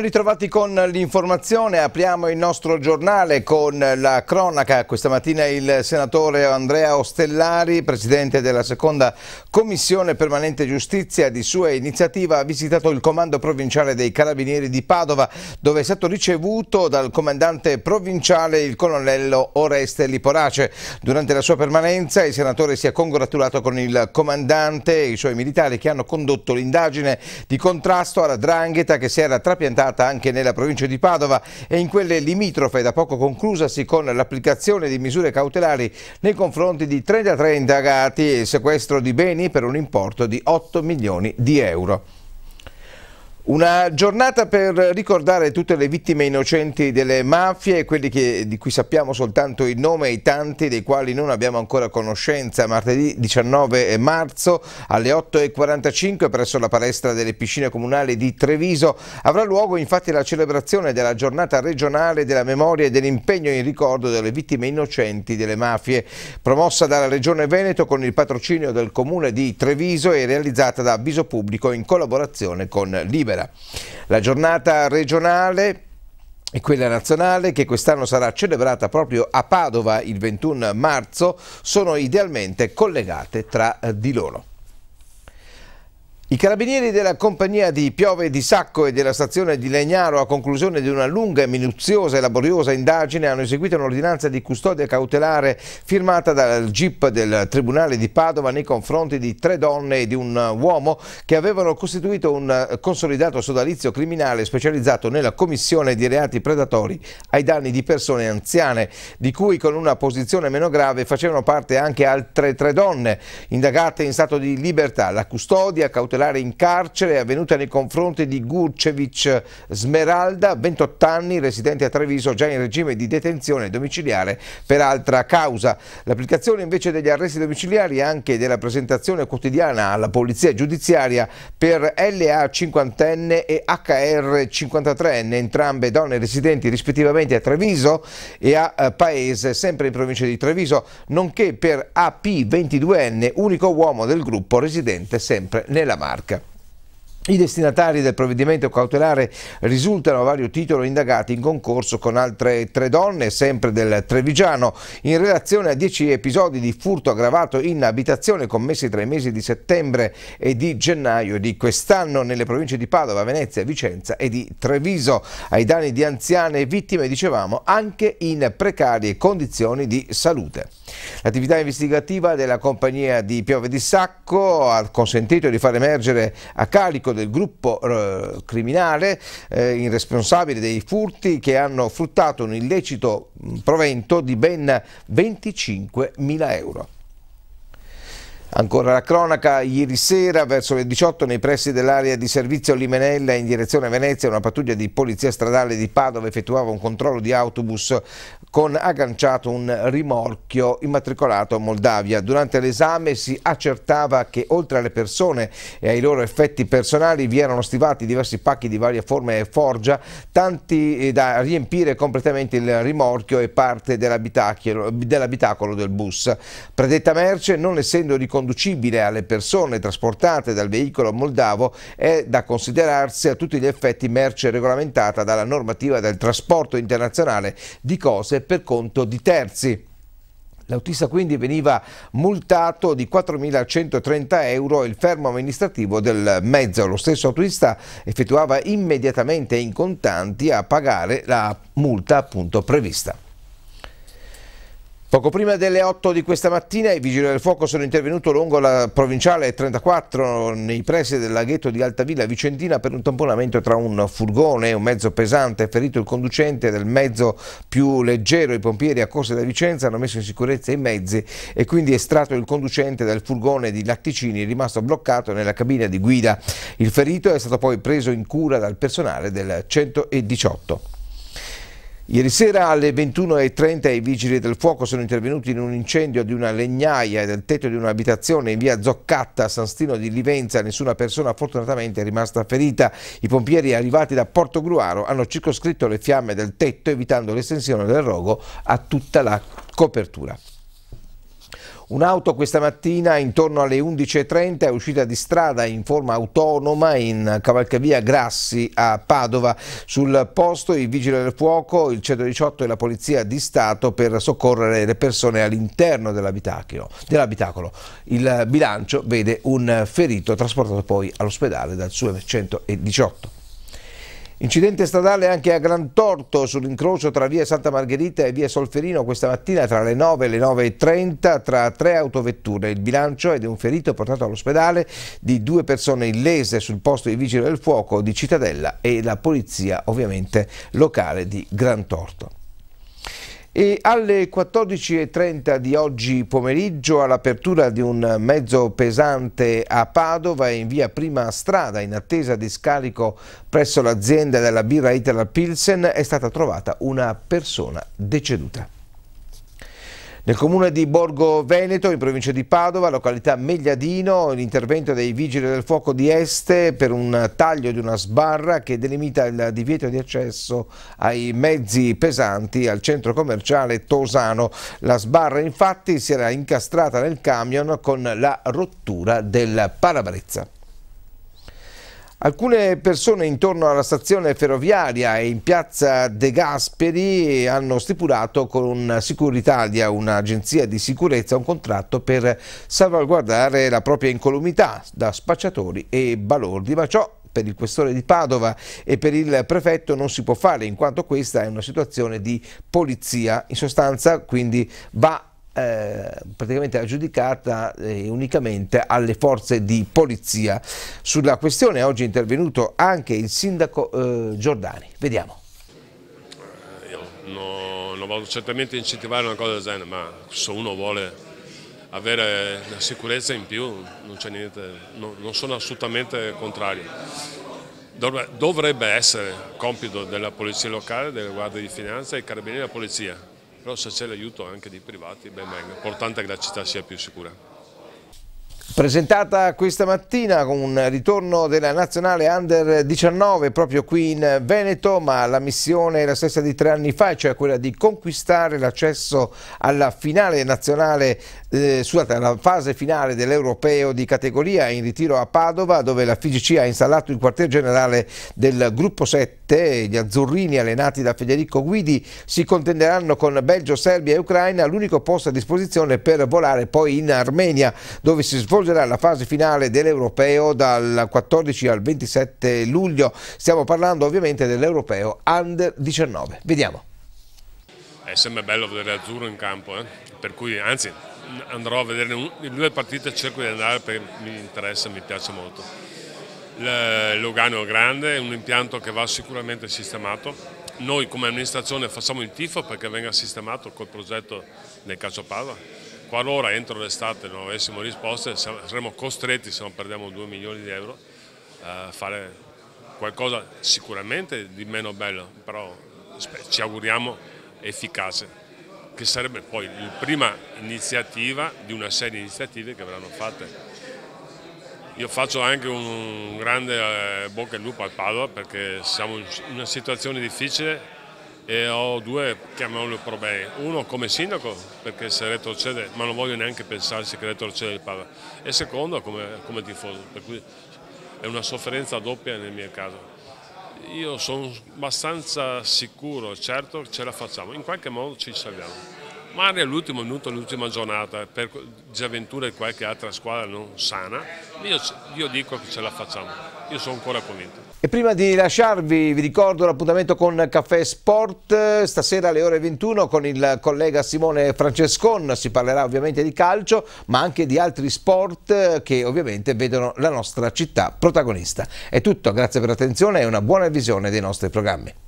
ritrovati con l'informazione, apriamo il nostro giornale con la cronaca. Questa mattina il senatore Andrea Ostellari, presidente della seconda commissione permanente giustizia di sua iniziativa, ha visitato il comando provinciale dei carabinieri di Padova dove è stato ricevuto dal comandante provinciale il colonnello Oreste Liporace. Durante la sua permanenza il senatore si è congratulato con il comandante e i suoi militari che hanno condotto l'indagine di contrasto alla drangheta che si era trapiantata adottata anche nella provincia di Padova e in quelle limitrofe da poco conclusasi con l'applicazione di misure cautelari nei confronti di 33 indagati e il sequestro di beni per un importo di 8 milioni di euro. Una giornata per ricordare tutte le vittime innocenti delle mafie, quelli che, di cui sappiamo soltanto il nome e i tanti dei quali non abbiamo ancora conoscenza. Martedì 19 marzo alle 8.45 presso la palestra delle piscine comunali di Treviso avrà luogo infatti la celebrazione della giornata regionale della memoria e dell'impegno in ricordo delle vittime innocenti delle mafie, promossa dalla Regione Veneto con il patrocinio del Comune di Treviso e realizzata da avviso pubblico in collaborazione con Libera libera. La giornata regionale e quella nazionale che quest'anno sarà celebrata proprio a Padova il 21 marzo sono idealmente collegate tra eh, di loro. I carabinieri della compagnia di Piove di Sacco e della stazione di Legnaro a conclusione di una lunga minuziosa e laboriosa indagine hanno eseguito un'ordinanza di custodia cautelare firmata dal GIP del Tribunale di Padova nei confronti di tre donne e di un uomo che avevano costituito un consolidato sodalizio criminale specializzato nella commissione di reati predatori ai danni di persone anziane, di cui con una posizione meno grave facevano parte anche altre tre donne indagate in stato di libertà. La custodia cautelare cautelare in carcere è avvenuta nei confronti di Gurcevic Smeralda, 28 anni, residente a Treviso, già in regime di detenzione domiciliare per altra causa. L'applicazione invece degli arresti domiciliari e anche della presentazione quotidiana alla polizia giudiziaria per LA 50enne e HR 53enne, entrambe donne residenti rispettivamente a Treviso e a eh, Paese, sempre in provincia di Treviso, nonché per AP 22enne, unico uomo del gruppo residente sempre nella mano. Danimarca. I destinatari del provvedimento cautelare risultano a vario titolo indagati in concorso con altre tre donne, sempre del Trevigiano, in relazione a dieci episodi di furto aggravato in abitazione commessi tra i mesi di settembre e di gennaio di quest'anno nelle province di Padova, Venezia, Vicenza e di Treviso, ai danni di anziane vittime, dicevamo, anche in precarie condizioni di salute. L'attività investigativa della compagnia di Piove di Sacco ha consentito di far emergere a carico del gruppo eh, criminale eh, il responsabile dei furti che hanno fruttato un illecito provento di ben 25 mila euro. Ancora la cronaca, ieri sera verso le 18 nei pressi dell'area di servizio Limenella in direzione Venezia una pattuglia di polizia stradale di Padova effettuava un controllo di autobus con agganciato un rimorchio immatricolato a Moldavia. Durante l'esame si accertava che oltre alle persone e ai loro effetti personali vi erano stivati diversi pacchi di varie forme e forgia, tanti eh, da riempire completamente il rimorchio e parte dell'abitacolo dell del bus. Predetta merce, non essendo riconosciuta riconducibile alle persone trasportate dal veicolo moldavo è da considerarsi a tutti gli effetti merce regolamentata dalla normativa del trasporto internazionale di cose per conto di terzi. L'autista quindi veniva multato di 4.130 euro il fermo amministrativo del mezzo. Lo stesso autista effettuava immediatamente in contanti a pagare la multa appunto prevista. Poco prima delle 8 di questa mattina i vigili del fuoco sono intervenuti lungo la provinciale 34 nei pressi del laghetto di Altavilla Vicentina per un tamponamento tra un furgone e un mezzo pesante. Ferito il conducente del mezzo più leggero, i pompieri a Corsa da Vicenza hanno messo in sicurezza i mezzi e quindi estratto il conducente dal furgone di Latticini rimasto bloccato nella cabina di guida. Il ferito è stato poi preso in cura dal personale del 118. Ieri sera alle 21.30 i vigili del fuoco sono intervenuti in un incendio di una legnaia e del tetto di un'abitazione in via Zoccatta a San Stino di Livenza. Nessuna persona fortunatamente è rimasta ferita. I pompieri arrivati da Porto Gruaro hanno circoscritto le fiamme del tetto evitando l'estensione del rogo a tutta la copertura. Un'auto questa mattina intorno alle 11.30 è uscita di strada in forma autonoma in Cavalcavia Grassi a Padova. Sul posto i Vigili del Fuoco, il 118 e la Polizia di Stato per soccorrere le persone all'interno dell'abitacolo. il bilancio vede un ferito trasportato poi all'ospedale dal suo 118. Incidente stradale anche a Gran Torto sull'incrocio tra via Santa Margherita e via Solferino questa mattina tra le 9 e le 9.30 tra tre autovetture. Il bilancio è di un ferito portato all'ospedale di due persone illese sul posto di vigile del fuoco di Cittadella e la polizia ovviamente locale di Gran Torto. E alle 14.30 di oggi pomeriggio, all'apertura di un mezzo pesante a Padova in via Prima Strada, in attesa di scarico presso l'azienda della birra Italia Pilsen, è stata trovata una persona deceduta. Nel comune di Borgo Veneto, in provincia di Padova, località Megliadino, l'intervento dei vigili del fuoco di Este per un taglio di una sbarra che delimita il divieto di accesso ai mezzi pesanti al centro commerciale Tosano. La sbarra infatti si era incastrata nel camion con la rottura del parabrezza. Alcune persone intorno alla stazione ferroviaria e in piazza De Gasperi hanno stipulato con Sicuritalia, un'agenzia di sicurezza, un contratto per salvaguardare la propria incolumità da spacciatori e balordi, ma ciò per il questore di Padova e per il prefetto non si può fare in quanto questa è una situazione di polizia. In sostanza quindi va eh, praticamente aggiudicata eh, unicamente alle forze di polizia. Sulla questione oggi è intervenuto anche il sindaco eh, Giordani. Vediamo. Eh, io non, non voglio certamente incentivare una cosa del genere, ma se uno vuole avere la sicurezza in più non c'è niente, no, non sono assolutamente contrario. Dovrebbe essere compito della polizia locale, delle guardie di finanza e carabinieri della polizia però se c'è l'aiuto anche di privati, ben venga, l'importante è che la città sia più sicura. Presentata questa mattina con un ritorno della nazionale Under 19 proprio qui in Veneto, ma la missione è la stessa di tre anni fa, cioè quella di conquistare l'accesso alla finale nazionale, eh, scusate, alla fase finale dell'Europeo di categoria in ritiro a Padova, dove la FIGC ha installato il quartier generale del gruppo 7. Gli azzurrini allenati da Federico Guidi si contenderanno con Belgio, Serbia e Ucraina, l'unico posto a disposizione per volare poi in Armenia, dove si svolge concluderà la fase finale dell'Europeo dal 14 al 27 luglio. Stiamo parlando ovviamente dell'Europeo Under 19. Vediamo. È sempre bello vedere Azzurro in campo, eh? per cui anzi andrò a vedere in due partite, cerco di andare perché mi interessa, mi piace molto. Il Logano è grande, è un impianto che va sicuramente sistemato. Noi come amministrazione facciamo il tifo perché venga sistemato col progetto nel Calcio Padova qualora entro l'estate non avessimo risposte saremmo costretti, se non perdiamo 2 milioni di euro, a eh, fare qualcosa sicuramente di meno bello, però ci auguriamo efficace, che sarebbe poi la prima iniziativa di una serie di iniziative che verranno fatte. Io faccio anche un grande eh, bocca al lupo al Padova perché siamo in una situazione difficile e ho due, chiamiamoli problemi. Uno come sindaco, perché se retrocede, ma non voglio neanche pensare che retrocede il Palla. E secondo come, come, tifoso, per cui è una sofferenza doppia nel mio caso. Io sono abbastanza sicuro, certo ce la facciamo, in qualche modo ci salviamo. Magari all'ultimo minuto, l'ultima giornata, per disavventure di qualche altra squadra non sana, io, io dico che ce la facciamo, io sono ancora convinto. E prima di lasciarvi vi ricordo l'appuntamento con Caffè Sport eh, stasera alle ore 21 con il collega Simone Francescon, si parlerà ovviamente di calcio ma anche di altri sport eh, che ovviamente vedono la nostra città protagonista. È tutto, grazie per l'attenzione e una buona visione dei nostri programmi.